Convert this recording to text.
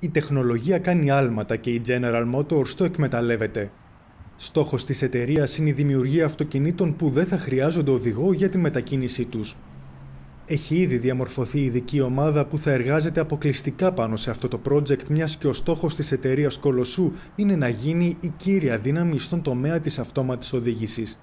Η τεχνολογία κάνει άλματα και η General Motors το εκμεταλλεύεται. Στόχος της εταιρείας είναι η δημιουργία αυτοκινήτων που δεν θα χρειάζονται οδηγό για τη μετακίνησή τους. Έχει ήδη διαμορφωθεί ειδική ομάδα που θα εργάζεται αποκλειστικά πάνω σε αυτό το project, μιας και ο στόχος της εταιρείας Κολοσσού είναι να γίνει η κύρια δύναμη στον τομέα της αυτόματης οδήγησης.